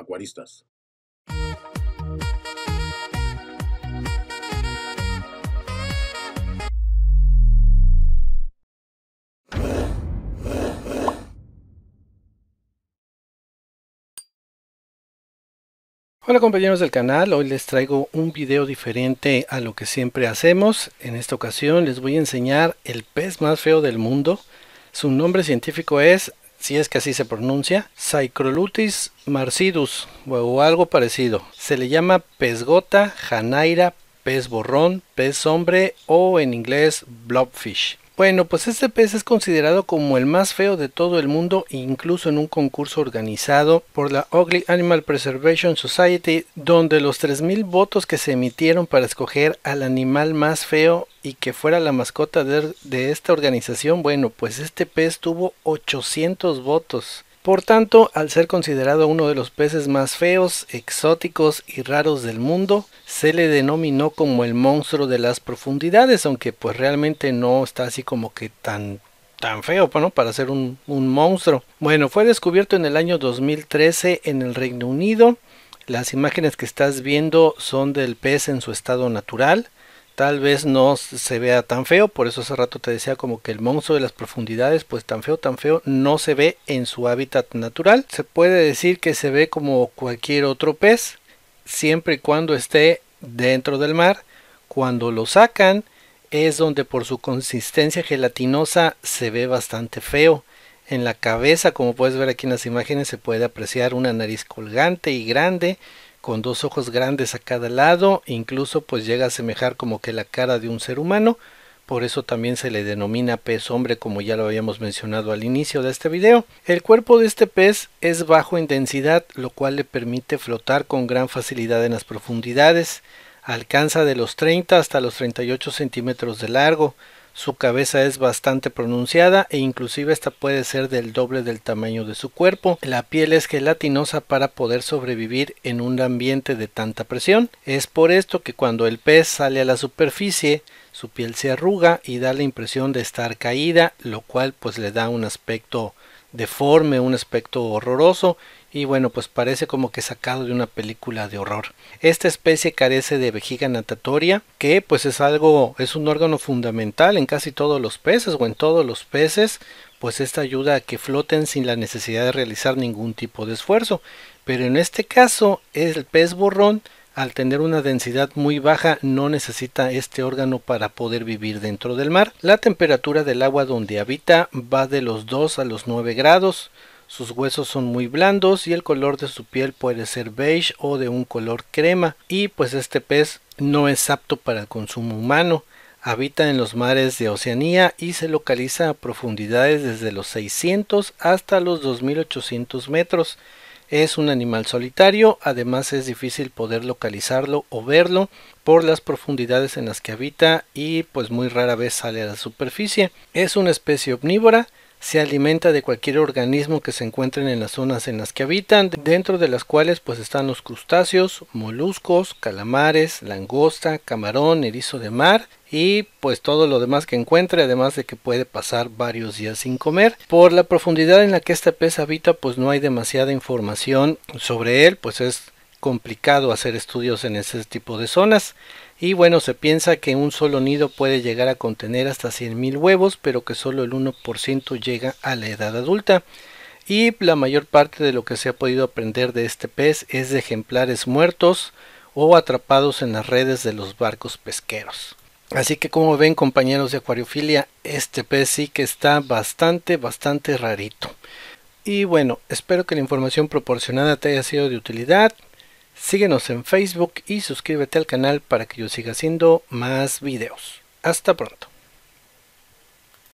acuaristas. Hola compañeros del canal, hoy les traigo un video diferente a lo que siempre hacemos. En esta ocasión les voy a enseñar el pez más feo del mundo. Su nombre científico es si es que así se pronuncia, Cycrolutis marcidus o algo parecido. Se le llama pez gota, janaira, pez borrón, pez hombre o en inglés blobfish. Bueno, pues este pez es considerado como el más feo de todo el mundo, incluso en un concurso organizado por la Ugly Animal Preservation Society, donde los 3.000 votos que se emitieron para escoger al animal más feo y que fuera la mascota de, esta organización, bueno, pues este pez tuvo 800 votos. Por tanto, al ser considerado uno de los peces más feos, exóticos y raros del mundo, se le denominó como el monstruo de las profundidades, aunque pues realmente no está así como que tan tan feo para ser un, un monstruo. Bueno, fue descubierto en el año 2013 en el Reino Unido. Las imágenes que estás viendo son del pez en su estado natural tal vez no se vea tan feo, por eso hace rato te decía como que el monstruo de las profundidades, pues tan feo, tan feo, no se ve en su hábitat natural. Se puede decir que se ve como cualquier otro pez, siempre y cuando esté dentro del mar. Cuando lo sacan es donde por su consistencia gelatinosa se ve bastante feo. En la cabeza, como puedes ver aquí en las imágenes, se puede apreciar una nariz colgante y grande con dos ojos grandes a cada lado, incluso pues llega a semejar como que la cara de un ser humano, por eso también se le denomina pez hombre como ya lo habíamos mencionado al inicio de este video. El cuerpo de este pez es bajo en densidad, lo cual le permite flotar con gran facilidad en las profundidades, alcanza de los 30 hasta los 38 centímetros de largo, su cabeza es bastante pronunciada e inclusive esta puede ser del doble del tamaño de su cuerpo. La piel es gelatinosa para poder sobrevivir en un ambiente de tanta presión. Es por esto que cuando el pez sale a la superficie su piel se arruga y da la impresión de estar caída, lo cual pues le da un aspecto deforme, un aspecto horroroso y bueno, pues parece como que sacado de una película de horror. Esta especie carece de vejiga natatoria, que pues es algo, es un órgano fundamental en casi todos los peces o en todos los peces, pues esta ayuda a que floten sin la necesidad de realizar ningún tipo de esfuerzo. Pero en este caso, el pez borrón al tener una densidad muy baja no necesita este órgano para poder vivir dentro del mar. La temperatura del agua donde habita va de los 2 a los 9 grados. Sus huesos son muy blandos y el color de su piel puede ser beige o de un color crema. Y pues este pez no es apto para el consumo humano. Habita en los mares de Oceanía y se localiza a profundidades desde los 600 hasta los 2800 metros es un animal solitario, además es difícil poder localizarlo o verlo por las profundidades en las que habita y pues muy rara vez sale a la superficie. Es una especie omnívora se alimenta de cualquier organismo que se encuentren en las zonas en las que habitan, dentro de las cuales pues están los crustáceos, moluscos, calamares, langosta, camarón, erizo de mar y pues todo lo demás que encuentre, además de que puede pasar varios días sin comer. Por la profundidad en la que esta pez habita pues no hay demasiada información sobre él, pues es complicado hacer estudios en ese tipo de zonas. Y bueno, se piensa que un solo nido puede llegar a contener hasta 100.000 huevos, pero que solo el 1% llega a la edad adulta. Y la mayor parte de lo que se ha podido aprender de este pez es de ejemplares muertos o atrapados en las redes de los barcos pesqueros. Así que como ven compañeros de acuariofilia, este pez sí que está bastante, bastante rarito. Y bueno, espero que la información proporcionada te haya sido de utilidad. Síguenos en Facebook y suscríbete al canal para que yo siga haciendo más videos. Hasta pronto.